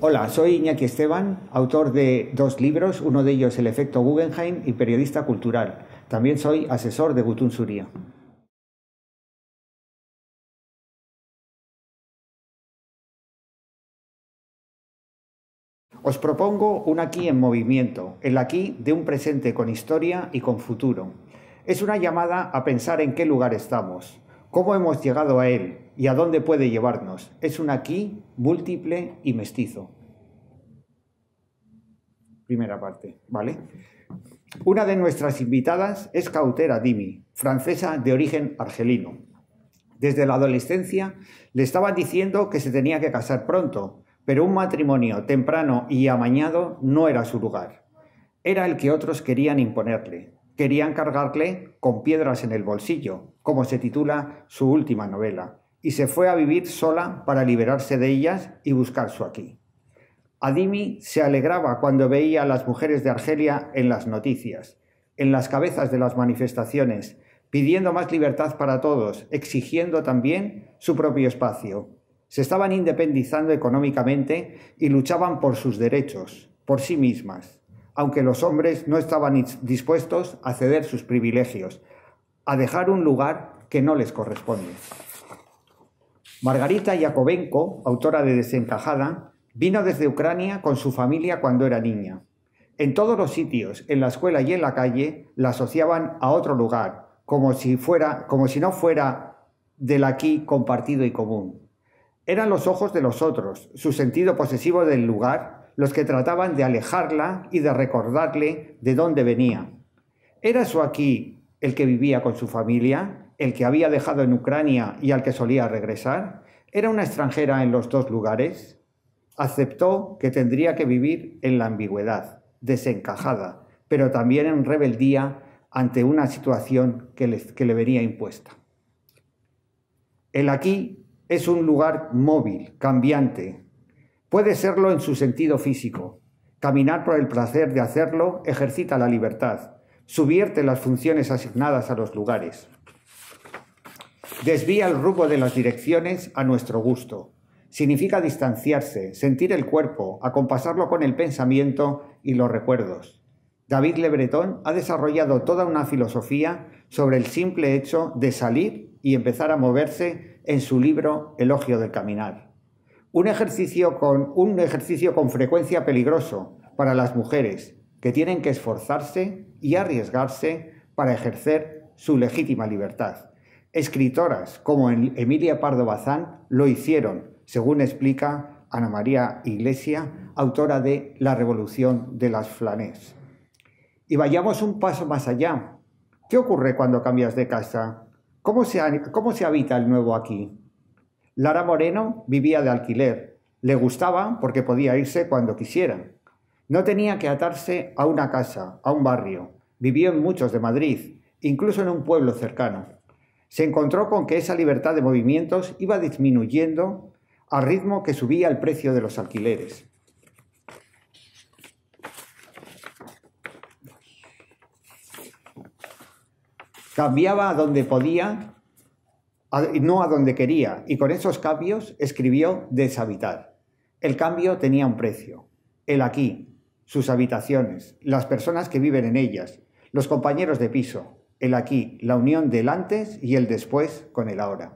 Hola, soy Iñaki Esteban, autor de dos libros, uno de ellos El efecto Guggenheim y periodista cultural. También soy asesor de Gutun Suria. Os propongo un aquí en movimiento, el aquí de un presente con historia y con futuro. Es una llamada a pensar en qué lugar estamos, cómo hemos llegado a él, y a dónde puede llevarnos. Es un aquí múltiple y mestizo. Primera parte, ¿vale? Una de nuestras invitadas es Cautera Dimi, francesa de origen argelino. Desde la adolescencia le estaban diciendo que se tenía que casar pronto, pero un matrimonio temprano y amañado no era su lugar. Era el que otros querían imponerle. Querían cargarle con piedras en el bolsillo, como se titula su última novela y se fue a vivir sola para liberarse de ellas y buscar su aquí. Adimi se alegraba cuando veía a las mujeres de Argelia en las noticias, en las cabezas de las manifestaciones, pidiendo más libertad para todos, exigiendo también su propio espacio. Se estaban independizando económicamente y luchaban por sus derechos, por sí mismas, aunque los hombres no estaban dispuestos a ceder sus privilegios, a dejar un lugar que no les corresponde. Margarita Yakovenko, autora de Desencajada, vino desde Ucrania con su familia cuando era niña. En todos los sitios, en la escuela y en la calle, la asociaban a otro lugar, como si, fuera, como si no fuera del aquí compartido y común. Eran los ojos de los otros, su sentido posesivo del lugar, los que trataban de alejarla y de recordarle de dónde venía. ¿Era su aquí el que vivía con su familia? el que había dejado en Ucrania y al que solía regresar, era una extranjera en los dos lugares, aceptó que tendría que vivir en la ambigüedad, desencajada, pero también en rebeldía ante una situación que le, venía impuesta. El aquí es un lugar móvil, cambiante. Puede serlo en su sentido físico. Caminar por el placer de hacerlo ejercita la libertad, Subierte las funciones asignadas a los lugares desvía el rumbo de las direcciones a nuestro gusto. Significa distanciarse, sentir el cuerpo, acompasarlo con el pensamiento y los recuerdos. David Le Breton ha desarrollado toda una filosofía sobre el simple hecho de salir y empezar a moverse en su libro Elogio del Caminar. Un ejercicio con, un ejercicio con frecuencia peligroso para las mujeres, que tienen que esforzarse y arriesgarse para ejercer su legítima libertad. Escritoras como Emilia Pardo Bazán lo hicieron, según explica Ana María Iglesia, autora de La Revolución de las Flanés. Y vayamos un paso más allá. ¿Qué ocurre cuando cambias de casa? ¿Cómo se, cómo se habita el nuevo aquí? Lara Moreno vivía de alquiler. Le gustaba porque podía irse cuando quisiera. No tenía que atarse a una casa, a un barrio. Vivió en muchos de Madrid, incluso en un pueblo cercano se encontró con que esa libertad de movimientos iba disminuyendo al ritmo que subía el precio de los alquileres. Cambiaba a donde podía, no a donde quería, y con esos cambios escribió Deshabitar. El cambio tenía un precio, el aquí, sus habitaciones, las personas que viven en ellas, los compañeros de piso, el aquí, la unión del antes y el después con el ahora.